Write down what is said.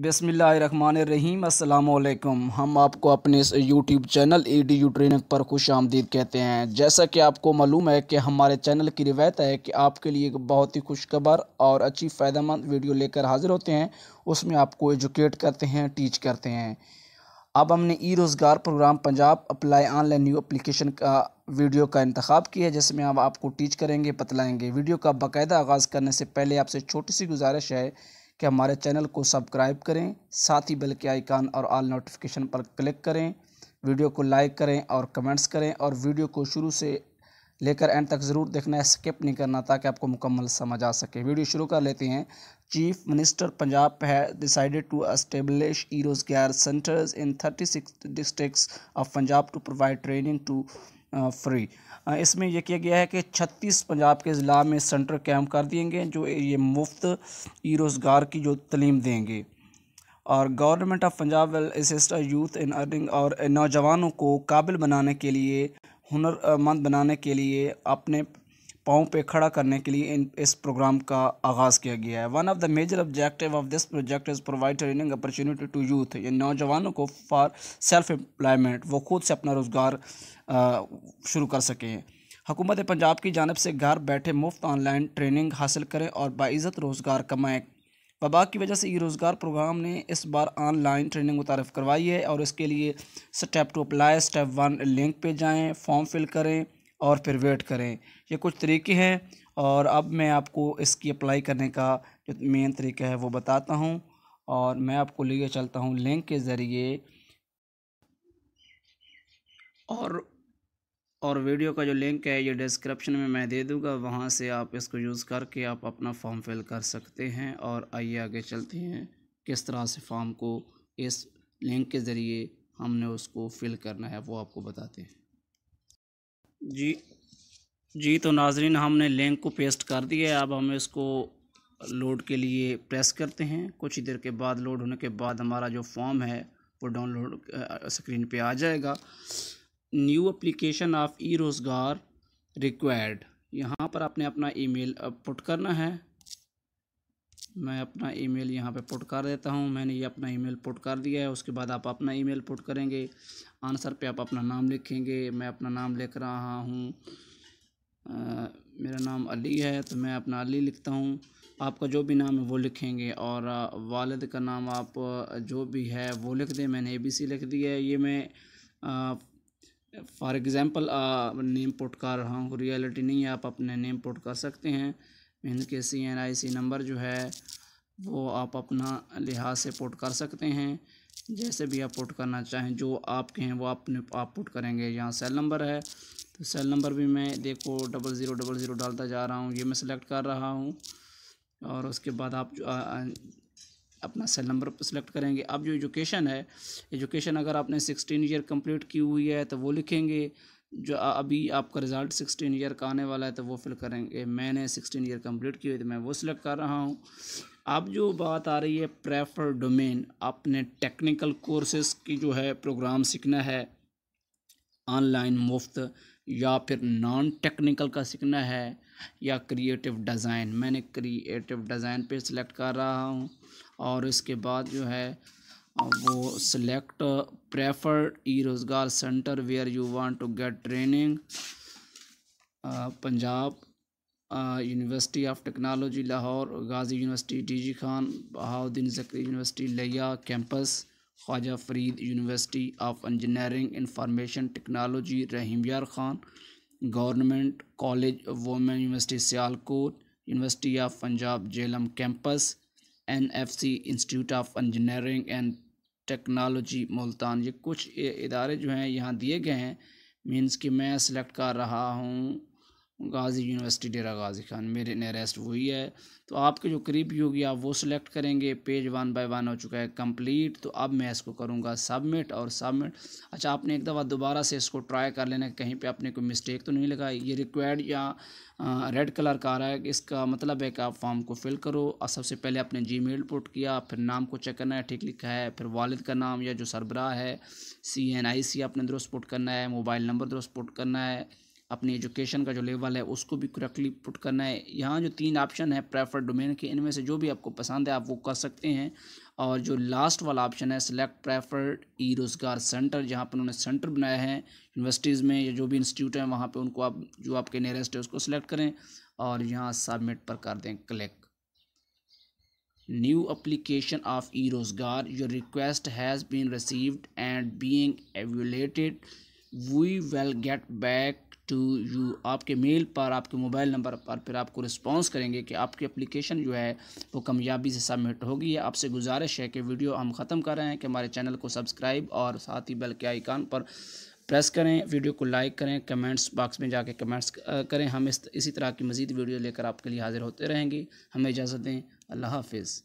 बसमीम अल्लाम हम आपको अपने इस YouTube channel E D U training पर खुश आमदीद कहते हैं जैसा कि आपको मालूम है कि हमारे चैनल की रिवायत है कि आपके लिए एक बहुत ही खुशखबर और अच्छी फ़ायदेमंद वीडियो लेकर हाजिर होते हैं उसमें आपको एजुकेट करते हैं टीच करते हैं अब हमने E Rozgar program Punjab apply online new application का वीडियो का इंतखब किया है जिसमें हम आपको टीच करेंगे बतलाएँगे वीडियो का बाकायदा आगाज़ करने से पहले आपसे छोटी सी गुजारिश है कि हमारे चैनल को सब्सक्राइब करें साथ ही बेल के आइकान और आल नोटिफिकेशन पर क्लिक करें वीडियो को लाइक करें और कमेंट्स करें और वीडियो को शुरू से लेकर एंड तक ज़रूर देखना है स्किप नहीं करना ताकि आपको मुकम्मल समझ आ सके वीडियो शुरू कर लेते हैं चीफ मिनिस्टर पंजाब है decided to establish E Rozgar centres in thirty six districts of Punjab to provide training to free इसमें यह किया गया है कि 36 पंजाब के ज़िला में सेंटर कैम्प कर देंगे जो ये मुफ्त ई रोज़गार की जो तलीम देंगे और government of Punjab will assist youth in earning और नौजवानों को काबिल बनाने के लिए हुनरमंद बनाने के लिए अपने पाँव पे खड़ा करने के लिए इन इस प्रोग्राम का आगाज़ किया गया है one of the major objective of this project is provide training opportunity to youth ये नौजवानों को फॉर सेल्फ एम्प्लॉयमेंट वो खुद से अपना रोज़गार शुरू कर सकें हुकूमत पंजाब की जानब से घर बैठे मुफ्त ऑनलाइन ट्रेनिंग हासिल करें और बाइज़त रोज़गार कमाएँ वबा की वजह से ई रोज़गार प्रोग्राम ने इस बार ऑनलाइन ट्रेनिंग मुतारफ़ करवाई है और इसके लिए step to apply step one link पे जाएं फॉर्म फिल करें और फिर वेट करें ये कुछ तरीके हैं और अब मैं आपको इसकी अप्लाई करने का जो मेन तरीका है वो बताता हूँ और मैं आपको लेके चलता हूँ लिंक के ज़रिए और और वीडियो का जो लिंक है ये डिस्क्रिप्शन में मैं दे दूंगा वहाँ से आप इसको यूज़ करके आप अपना फॉर्म फिल कर सकते हैं और आइए आगे चलते हैं किस तरह से फॉर्म को इस लिंक के ज़रिए हमने उसको फिल करना है वो आपको बताते हैं जी जी तो नाजरीन हमने लिंक को पेस्ट कर दिया है अब हम इसको लोड के लिए प्रेस करते हैं कुछ ही देर के बाद लोड होने के बाद हमारा जो फॉर्म है वो डाउनलोड स्क्रीन पे आ जाएगा न्यू अप्लीकेशन ऑफ ई रोज़गार रिक्वायर्ड यहाँ पर आपने अपना ईमेल पुट करना है मैं अपना ईमेल यहाँ पे पुट कर देता हूँ मैंने ये अपना ईमेल पुट कर दिया है उसके बाद आप अपना ईमेल पुट करेंगे आंसर पे आप अपना नाम लिखेंगे मैं अपना नाम लिख रहा हूँ मेरा नाम अली है तो मैं अपना अली लिखता हूँ आपका जो भी नाम है वो लिखेंगे और वालद का नाम आप जो भी है वो लिख दें मैंने ए बी सी लिख दिया है ये मैं फ़ॉर एग्ज़ाम्पल नेम पुट कर रहा हूँ रियलिटी नहीं है आप अपने नेम पुट कर सकते हैं इनके सी एन आई सी नंबर जो है वो आप अपना लिहाज से पोर्ट कर सकते हैं जैसे भी आप पोर्ट करना चाहें जो आपके हैं वो आपने आप पुट करेंगे यहाँ सेल नंबर है तो सेल नंबर भी मैं देखो डबल ज़ीरो डबल ज़ीरो डालता जा रहा हूँ ये मैं सिलेक्ट कर रहा हूँ और उसके बाद आप जो आ, आ, अपना सेल नंबर सेलेक्ट करेंगे अब जो एजुकेशन है एजुकेशन अगर आपने सिक्सटीन ईयर कंप्लीट की हुई है तो वो लिखेंगे जो अभी आपका रिज़ल्ट सिक्सटीन ईयर का आने वाला है तो वो फिल करेंगे मैंने सिक्सटीन ईयर कंप्लीट की हुई तो मैं वो सिलेक्ट कर रहा हूँ अब जो बात आ रही है प्रेफर डोमेन आपने टेक्निकल कोर्सेज की जो है प्रोग्राम सीखना है ऑनलाइन मुफ्त या फिर नॉन टेक्निकल का सीखना है या क्रिएटिव डिज़ाइन मैंने क्रिएटिव डिज़ाइन पे सिलेक्ट कर रहा हूँ और इसके बाद जो है वो select preferred E Rozgar centre where you want to get training Punjab university of technology Lahore Ghazi university DG Khan Bahauddin Zaki university Layyah campus Khwaja Farid university of engineering information technology Rahim Yar Khan government college women university Sialkot university of Punjab Jhelum campus सी institute of engineering and technology Multan ये कुछ इदारे जो हैं यहाँ दिए गए हैं मीन्स कि मैं सेलेक्ट कर रहा हूँ गाज़ी यूनिवर्सिटी डेरा गाज़ी खान मेरे नियरेस्ट वही है तो आपके जो करीबी होगी आप वो सिलेक्ट करेंगे पेज वन बाय वन हो चुका है कंप्लीट तो अब मैं इसको करूँगा सबमिट और सबमिट अच्छा आपने एक दफ़ा दोबारा से इसको ट्राई कर लेना कहीं पे आपने कोई मिस्टेक तो नहीं लगाई ये रिक्वायर्ड या रेड कलर का आ रहा है इसका मतलब है कि आप फॉर्म को फिल करो और सबसे पहले आपने जी मेल पुट किया फिर नाम को चेक करना है ठीक लिखा है फिर वालिद का नाम या जो सरबराह है सी एन आई सी आपने दुरुस्त पुट करना है मोबाइल नंबर दुरुस्त पुट करना है अपनी एजुकेशन का जो लेवल है उसको भी करेक्टली पुट करना है यहाँ जो तीन ऑप्शन है प्रेफर्ड डोमेन के इनमें से जो भी आपको पसंद है आप वो कर सकते हैं और जो लास्ट वाला ऑप्शन है select preferred E Rozgar centre जहाँ पर उन्होंने सेंटर बनाया है यूनिवर्सिटीज़ में या जो भी इंस्टीट्यूट हैं वहाँ पर उनको आप जो आपके नियरेस्ट है उसको सिलेक्ट करें और यहाँ सबमिट पर कर दें click new application of E Rozgar your request has been received and being evaluated we will get back to you आपके मेल पर आपके मोबाइल नंबर पर फिर आपको रिस्पॉन्स करेंगे कि आपकी एप्लीकेशन जो है वो कामयाबी से सबमिट होगी आपसे गुजारिश है कि वीडियो हम ख़त्म कर रहे हैं कि हमारे चैनल को सब्सक्राइब और साथ ही बेल के आइकान पर प्रेस करें वीडियो को लाइक करें कमेंट्स बॉक्स में जाके कमेंट्स करें हम इस इसी तरह की मज़ीद वीडियो लेकर आपके लिए हाज़िर होते रहेंगे हमें इजाज़त दें अल्लाह हाफिज़